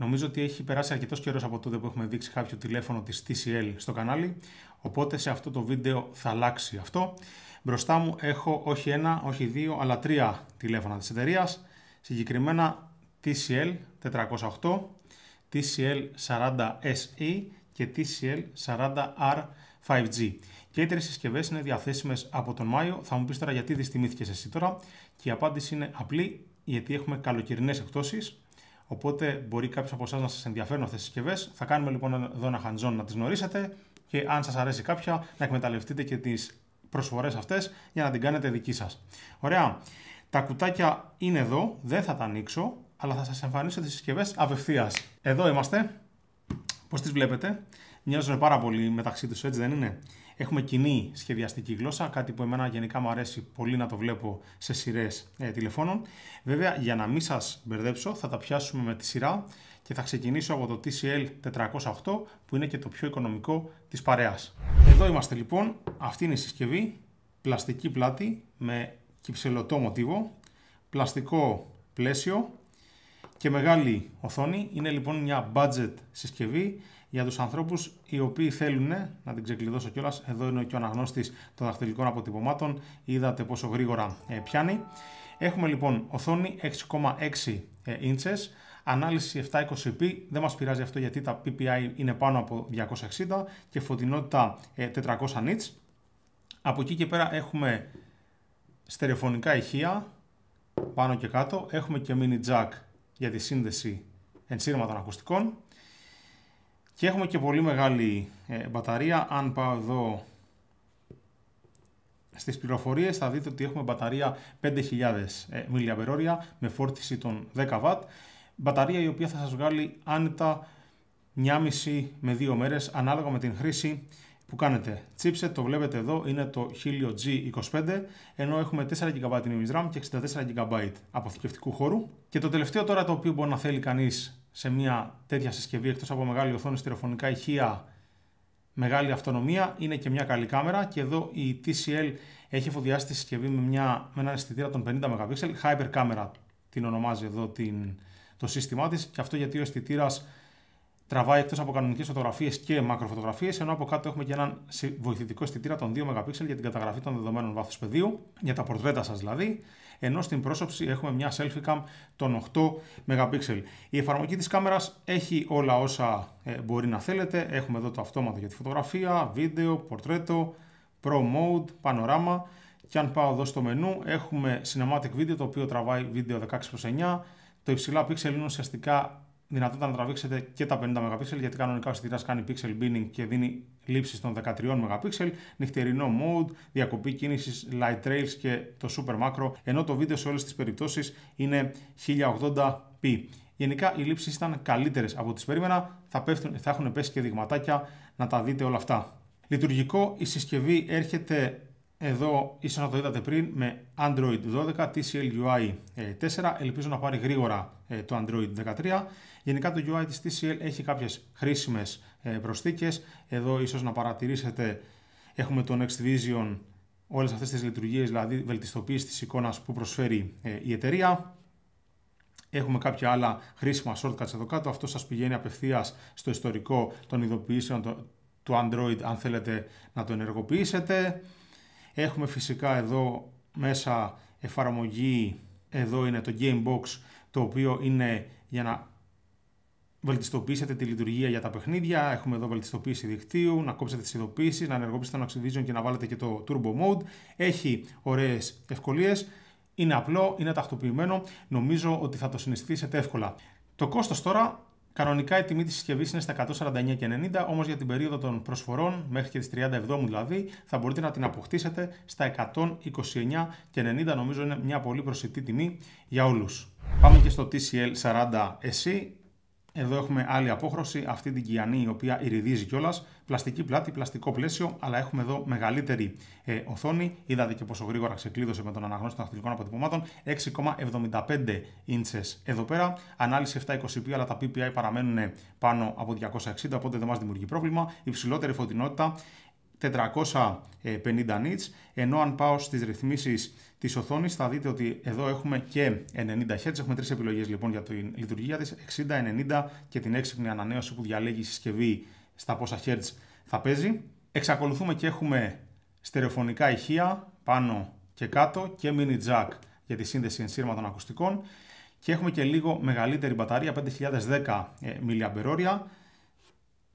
Νομίζω ότι έχει περάσει αρκετός καιρός από τότε που έχουμε δείξει κάποιο τηλέφωνο της TCL στο κανάλι. Οπότε σε αυτό το βίντεο θα αλλάξει αυτό. Μπροστά μου έχω όχι ένα, όχι δύο, αλλά τρία τηλέφωνα της εταιρείας. Συγκεκριμένα TCL 408, TCL 40SE και TCL 40R 5G. Και οι τρεις συσκευές είναι διαθέσιμες από τον Μάιο. Θα μου πεις τώρα γιατί δυστιμήθηκε εσύ τώρα. Και η απάντηση είναι απλή, γιατί έχουμε καλοκαιρινές εκτόσει Οπότε μπορεί κάποιος από εσάς να σας ενδιαφέρουν αυτές τις συσκευές. Θα κάνουμε λοιπόν εδώ χαντζόν να τις γνωρίσετε και αν σας αρέσει κάποια, να εκμεταλλευτείτε και τις προσφορές αυτές για να την κάνετε δική σας. Ωραία. Τα κουτάκια είναι εδώ, δεν θα τα ανοίξω, αλλά θα σας εμφανίσω τις συσκευές απευθείας. Εδώ είμαστε. Πώς τις βλέπετε, μοιάζουν πάρα πολύ μεταξύ τους, έτσι δεν είναι. Έχουμε κοινή σχεδιαστική γλώσσα, κάτι που εμένα γενικά μου αρέσει πολύ να το βλέπω σε σειρές ε, τηλεφώνων. Βέβαια, για να μην σας μπερδέψω, θα τα πιάσουμε με τη σειρά και θα ξεκινήσω από το TCL 408 που είναι και το πιο οικονομικό της παρέας. Εδώ είμαστε λοιπόν, αυτή είναι η συσκευή, πλαστική πλάτη με κυψελωτό μοτίβο, πλαστικό πλαίσιο, και μεγάλη οθόνη. Είναι λοιπόν μια budget συσκευή για τους ανθρώπους οι οποίοι θέλουν, να την ξεκλειδώσω κιόλας. εδώ είναι και ο αναγνώστης των δαχτυλικών αποτυπωμάτων, είδατε πόσο γρήγορα ε, πιάνει. Έχουμε λοιπόν οθόνη 6,6 ε, inches, ανάλυση 720p, δεν μας πειράζει αυτό γιατί τα PPI είναι πάνω από 260 και φωτεινότητα 400 ε, nits. Από εκεί και πέρα έχουμε στερεοφωνικά ηχεία, πάνω και κάτω, έχουμε και mini jack για τη σύνδεση ενσύρματων των ακουστικών και έχουμε και πολύ μεγάλη ε, μπαταρία. Αν πάω εδώ στις πληροφορίες θα δείτε ότι έχουμε μπαταρία 5.000 ε, mAh με φόρτιση των 10W. Μπαταρία η οποία θα σας βγάλει άνετα 1,5 με 2 μέρες ανάλογα με την χρήση που κάνετε chipset, το βλέπετε εδώ, είναι το Helio G25, ενώ έχουμε 4 GB την RAM και 64 GB αποθηκευτικού χώρου. Και το τελευταίο τώρα το οποίο μπορεί να θέλει κανείς σε μια τέτοια συσκευή, εκτός από μεγάλη οθόνη, στερεοφωνικά ηχεία, μεγάλη αυτονομία, είναι και μια καλή κάμερα και εδώ η TCL έχει εφοδιάσει τη συσκευή με, μια, με ένα αισθητήρα των 50 MP, Hyper Camera την ονομάζει εδώ την, το σύστημά της και αυτό γιατί ο αισθητήρας τραβάει εκτός από κανονικές φωτογραφίες και μακροφωτογραφίες, ενώ από κάτω έχουμε και έναν βοηθητικό αισθητήρα των 2 MP για την καταγραφή των δεδομένων βάθους πεδίου, για τα πορτρέτα σας δηλαδή, ενώ στην πρόσωψη έχουμε μια selfie cam των 8 MP. Η εφαρμογή της κάμερας έχει όλα όσα ε, μπορεί να θέλετε. Έχουμε εδώ το αυτόματο για τη φωτογραφία, βίντεο, πορτρέτο, Pro Mode, πανοράμα. Και αν πάω εδώ στο μενού, έχουμε Cinematic Video, το οποίο τραβάει βίντεο 16 προς 9. Το υψηλά pixel είναι ουσιαστικά δυνατότητα να τραβήξετε και τα 50 MP γιατί κανονικά ο αισθητήρα κάνει pixel binning και δίνει λήψη των 13 MP, νυχτερινό mode, διακοπή κίνησης, light trails και το super macro, ενώ το βίντεο σε όλες τις περιπτώσεις είναι 1080p. Γενικά οι λήψεις ήταν καλύτερες από ό,τι περίμενα, θα, πέφτουν, θα έχουν πέσει και δειγματάκια να τα δείτε όλα αυτά. Λειτουργικό, η συσκευή έρχεται εδώ ίσως να το είδατε πριν με Android 12, TCL UI 4. Ελπίζω να πάρει γρήγορα ε, το Android 13. Γενικά το UI της TCL έχει κάποιες χρήσιμες ε, προσθήκες. Εδώ ίσως να παρατηρήσετε έχουμε το Next Vision, όλες αυτές τις λειτουργίες, δηλαδή βελτιστοποίηση της εικόνας που προσφέρει ε, η εταιρεία. Έχουμε κάποια άλλα χρήσιμα shortcuts εδώ κάτω. Αυτό σας πηγαίνει απευθείας στο ιστορικό των ειδοποιήσεων του Android αν θέλετε να το ενεργοποιήσετε. Έχουμε φυσικά εδώ μέσα εφαρμογή, εδώ είναι το Gamebox, το οποίο είναι για να βελτιστοποιήσετε τη λειτουργία για τα παιχνίδια. Έχουμε εδώ βελτιστοποίηση δικτύου, να κόψετε τις ειδοποίησεις, να ενεργοποιήσετε τον Activision και να βάλετε και το Turbo Mode. Έχει ωραίες ευκολίες, Είναι απλό, είναι τακτοποιημένο. Νομίζω ότι θα το συναισθήσετε εύκολα. Το κόστος τώρα Κανονικά η τιμή της συσκευής είναι στα 149,90, όμως για την περίοδο των προσφορών, μέχρι και τις 30 δηλαδή, θα μπορείτε να την αποκτήσετε στα 129,90. Νομίζω είναι μια πολύ προσιτή τιμή για όλους. Πάμε και στο TCL 40 SE. Εδώ έχουμε άλλη απόχρωση, αυτή την κυανή η οποία ηριδίζει κιόλας. Πλαστική πλάτη, πλαστικό πλαίσιο, αλλά έχουμε εδώ μεγαλύτερη ε, οθόνη. Είδατε και πόσο γρήγορα ξεκλείδωσε με τον αναγνώστη των αθλητικών αποτυπωμάτων. 6,75 ιντσες εδώ πέρα. Ανάλυση 720p, αλλά τα PPI παραμένουν πάνω από 260, οπότε δεν μας δημιουργεί πρόβλημα. Υψηλότερη φωτεινότητα. 450 nits, ενώ αν πάω στις ρυθμίσεις της οθόνης θα δείτε ότι εδώ έχουμε και 90 Hz, έχουμε τρεις επιλογές λοιπόν για την λειτουργία της, 60, 90 και την έξυπνη ανανέωση που διαλέγει η συσκευή στα πόσα Hz θα παίζει. Εξακολουθούμε και έχουμε στερεοφωνικά ηχεία πάνω και κάτω και mini jack για τη σύνδεση ενσύρματων ακουστικών και έχουμε και λίγο μεγαλύτερη μπαταρία 5010 ε, mAh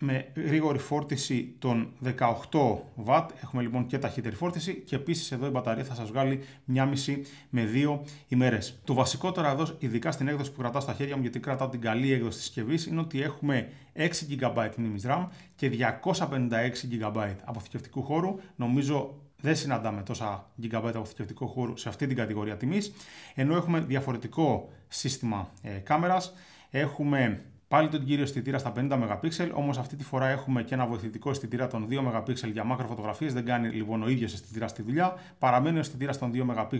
με γρήγορη φόρτιση των 18 W. Έχουμε λοιπόν και ταχύτερη φόρτιση και επίσης εδώ η μπαταρία θα σας βγάλει μια μισή με δύο ημέρες. Το βασικότερο εδώ, ειδικά στην έκδοση που κρατάω στα χέρια μου, γιατί κρατάω την καλή έκδοση της συσκευής, είναι ότι έχουμε 6 GB μνήμης RAM και 256 GB αποθηκευτικού χώρου. Νομίζω δεν συναντάμε τόσα GB αποθηκευτικό χώρου σε αυτή την κατηγορία τιμής, ενώ έχουμε διαφορετικό σύστημα ε, κάμερας, έχουμε Πάλι τον κύριο αισθητήρα στα 50 MP, όμως αυτή τη φορά έχουμε και ένα βοηθητικό αισθητήρα των 2 MP για μάκρο Δεν κάνει λοιπόν ο ίδιος αισθητήρας στη δουλειά. Παραμένει ο αισθητήρας των 2 MP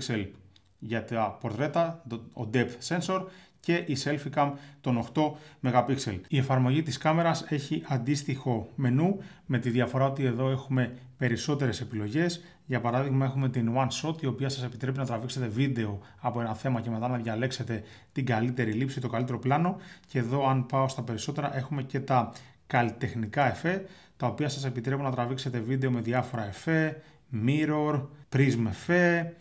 για τα πορτρέτα, ο depth sensor και η selfie cam των 8 MP. Η εφαρμογή της κάμερας έχει αντίστοιχο μενού με τη διαφορά ότι εδώ έχουμε περισσότερες επιλογές. Για παράδειγμα έχουμε την One Shot η οποία σας επιτρέπει να τραβήξετε βίντεο από ένα θέμα και μετά να διαλέξετε την καλύτερη λήψη, το καλύτερο πλάνο και εδώ αν πάω στα περισσότερα έχουμε και τα καλλιτεχνικά εφέ τα οποία σας επιτρέπουν να τραβήξετε βίντεο με διάφορα εφέ, mirror, prism εφέ,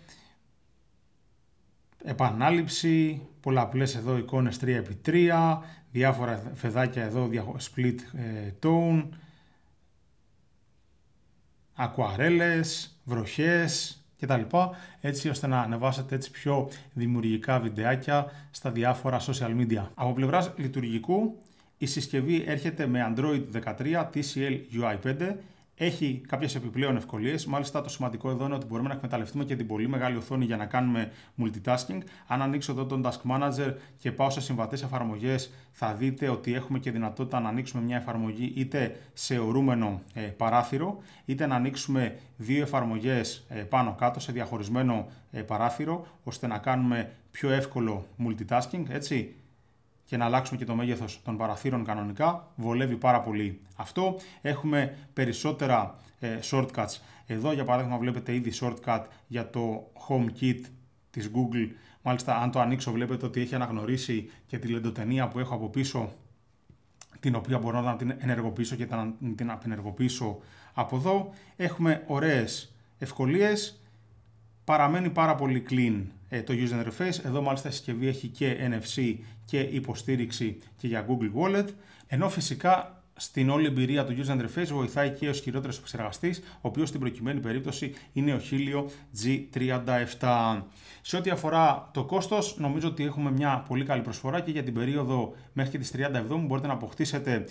επανάληψη, πολλαπλές εδώ εικόνες 3x3, διάφορα φεδάκια εδώ, split ε, tone, ακουαρέλες, βροχές κτλ. έτσι ώστε να ανεβάσετε έτσι πιο δημιουργικά βιντεάκια στα διάφορα social media. Από πλευράς λειτουργικού η συσκευή έρχεται με Android 13 TCL UI 5 έχει κάποιες επιπλέον ευκολίες. Μάλιστα, το σημαντικό εδώ είναι ότι μπορούμε να εκμεταλλευτούμε και την πολύ μεγάλη οθόνη για να κάνουμε multitasking. Αν ανοίξω εδώ τον Task Manager και πάω σε συμβατές εφαρμογές, θα δείτε ότι έχουμε και δυνατότητα να ανοίξουμε μια εφαρμογή είτε σε ορούμενο ε, παράθυρο, είτε να ανοίξουμε δύο εφαρμογές ε, πάνω κάτω σε διαχωρισμένο ε, παράθυρο, ώστε να κάνουμε πιο εύκολο multitasking. Έτσι, και να αλλάξουμε και το μέγεθος των παραθύρων κανονικά. Βολεύει πάρα πολύ αυτό. Έχουμε περισσότερα ε, shortcuts. Εδώ για παράδειγμα βλέπετε ήδη shortcut για το home kit της Google. Μάλιστα αν το ανοίξω βλέπετε ότι έχει αναγνωρίσει και τη λεντοτενία που έχω από πίσω την οποία μπορώ να την ενεργοποιήσω και να την απενεργοποιήσω από εδώ. Έχουμε ωραίες ευκολίες, Παραμένει πάρα πολύ clean ε, το user interface. Εδώ μάλιστα η συσκευή έχει και NFC και υποστήριξη και για Google Wallet. Ενώ φυσικά στην όλη εμπειρία του user interface βοηθάει και ο ισχυρότερος επεξεργαστής, ο οποίος στην προκειμένη περίπτωση είναι ο Helio G37. Σε ό,τι αφορά το κόστος, νομίζω ότι έχουμε μια πολύ καλή προσφορά και για την περίοδο μέχρι και τις 37 μπορείτε να αποκτήσετε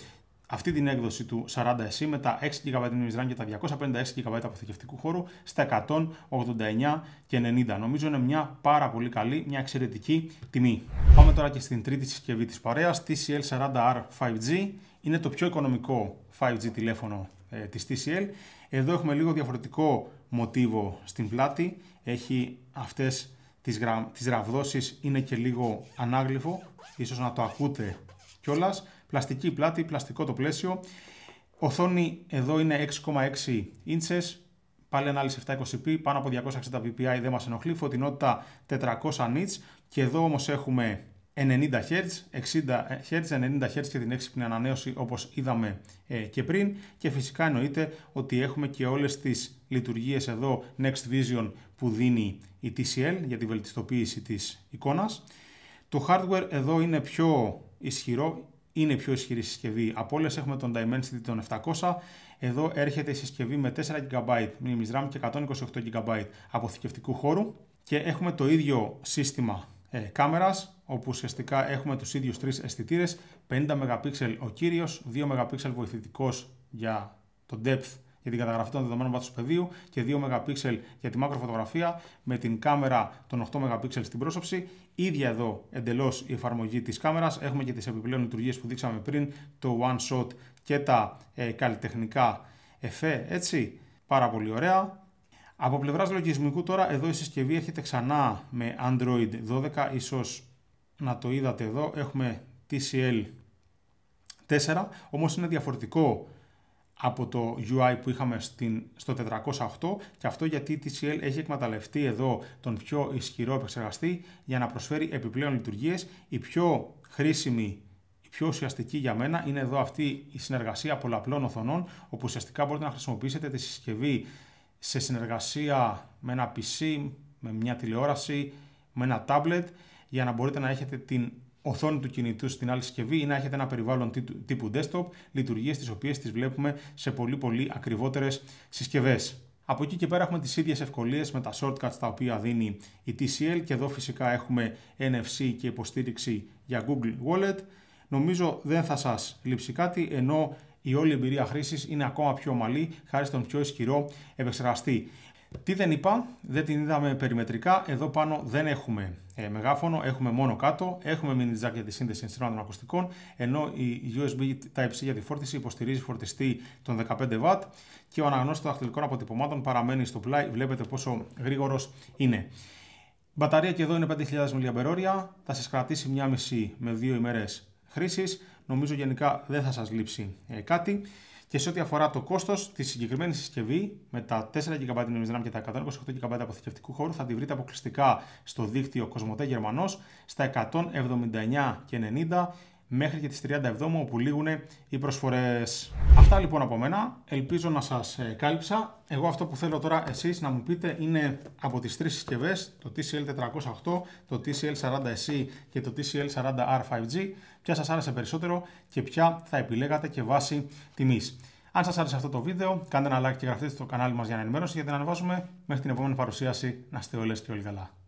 αυτή την έκδοση του 40 SE με τα 6 GB RAM και τα 256 GB αποθηκευτικού χώρου στα 189 και 90. Νομίζω είναι μια πάρα πολύ καλή, μια εξαιρετική τιμή. Πάμε τώρα και στην τρίτη συσκευή της παρέας, TCL40R 5G. Είναι το πιο οικονομικό 5G τηλέφωνο ε, της TCL. Εδώ έχουμε λίγο διαφορετικό μοτίβο στην πλάτη. Έχει αυτές τις, γρα... τις ραβδόσεις, είναι και λίγο ανάγλυφο. Ίσως να το ακούτε κιόλας. Πλαστική πλάτη, πλαστικό το πλαίσιο. Οθόνη εδώ είναι 6,6 ίντσες, πάλι ανάλυση 720p, πάνω από 260 ppi δεν μας ενοχλεί, φωτεινότητα 400 nits και εδώ όμως έχουμε 90 Hz, 60 Hz, 90 Hz και την έξυπνη ανανέωση όπως είδαμε ε, και πριν και φυσικά εννοείται ότι έχουμε και όλες τις λειτουργίες εδώ Next Vision που δίνει η TCL για τη βελτιστοποίηση της εικόνας. Το hardware εδώ είναι πιο ισχυρό, είναι πιο ισχυρή συσκευή. Από όλες έχουμε τον Dimensity των 700, εδώ έρχεται η συσκευή με 4 GB μνήμης RAM και 128 GB αποθηκευτικού χώρου και έχουμε το ίδιο σύστημα ε, κάμερας, όπου ουσιαστικά έχουμε τους ίδιους τρεις αισθητήρες, 50 MP ο κύριος, 2 MP βοηθητικός για το depth για την καταγραφή των δεδομένων βάθους πεδίου και 2 MP για τη μακροφωτογραφία με την κάμερα των 8 MP στην πρόσωψη. Ίδια εδώ εντελώς η εφαρμογή της κάμερας. Έχουμε και τις επιπλέον λειτουργίες που δείξαμε πριν, το one shot και τα ε, καλλιτεχνικά εφέ. Έτσι, πάρα πολύ ωραία. Από πλευράς λογισμικού τώρα εδώ η συσκευή έρχεται ξανά με Android 12, ίσως να το είδατε εδώ, έχουμε TCL 4, όμως είναι διαφορετικό από το UI που είχαμε στην, στο 408 και αυτό γιατί η TCL έχει εκμεταλλευτεί εδώ τον πιο ισχυρό επεξεργαστή για να προσφέρει επιπλέον λειτουργίες. Η πιο χρήσιμη, η πιο ουσιαστική για μένα είναι εδώ αυτή η συνεργασία πολλαπλών οθονών όπου ουσιαστικά μπορείτε να χρησιμοποιήσετε τη συσκευή σε συνεργασία με ένα PC, με μια τηλεόραση, με ένα tablet για να μπορείτε να έχετε την οθόνη του κινητού στην άλλη συσκευή ή να έχετε ένα περιβάλλον τύπου desktop, λειτουργίες τις οποίες τις βλέπουμε σε πολύ πολύ ακριβότερες συσκευές. Από εκεί και πέρα έχουμε τις ίδιες ευκολίες με τα shortcuts τα οποία δίνει η TCL και εδώ φυσικά έχουμε NFC και υποστήριξη για Google Wallet. Νομίζω δεν θα σας λείψει κάτι ενώ η όλη εμπειρία χρήσης είναι ακόμα πιο ομαλή χάρη στον πιο ισχυρό επεξεργαστή. Τι δεν είπα, δεν την είδαμε περιμετρικά. Εδώ πάνω δεν έχουμε ε, μεγάφωνο, έχουμε μόνο κάτω. Έχουμε mini jack για τη σύνδεση ενστηρών ακουστικών, ενώ η USB Type-C για τη φόρτιση υποστηρίζει φορτιστή των 15W και ο αναγνώστης των δαχτυλικών αποτυπωμάτων παραμένει στο πλάι. Βλέπετε πόσο γρήγορος είναι. μπαταρία και εδώ είναι 5.000 mAh. Θα σας κρατήσει μία μισή με δύο ημέρες χρήσης. Νομίζω γενικά δεν θα σας λείψει ε, κάτι και σε ό,τι αφορά το κόστος της συγκεκριμένης συσκευή, με τα 4 GB RAM και τα 128 GB αποθηκευτικού χώρου, θα τη βρείτε αποκλειστικά στο δίκτυο Κοσμοτέ Γερμανός στα 179,90 μέχρι και τις 37 όπου λήγουν οι προσφορές. Αυτά λοιπόν από μένα, ελπίζω να σας ε, κάλυψα. Εγώ αυτό που θέλω τώρα εσείς να μου πείτε είναι από τις τρεις συσκευές, το TCL408, το TCL40SE και το TCL40R5G, ποια σας άρεσε περισσότερο και ποια θα επιλέγατε και βάσει τιμής. Αν σας άρεσε αυτό το βίντεο, κάντε ένα like και γραφτείτε στο κανάλι μας για να ενημέρωση γιατί να ανεβάζουμε μέχρι την επόμενη παρουσίαση να είστε όλες και όλοι καλά.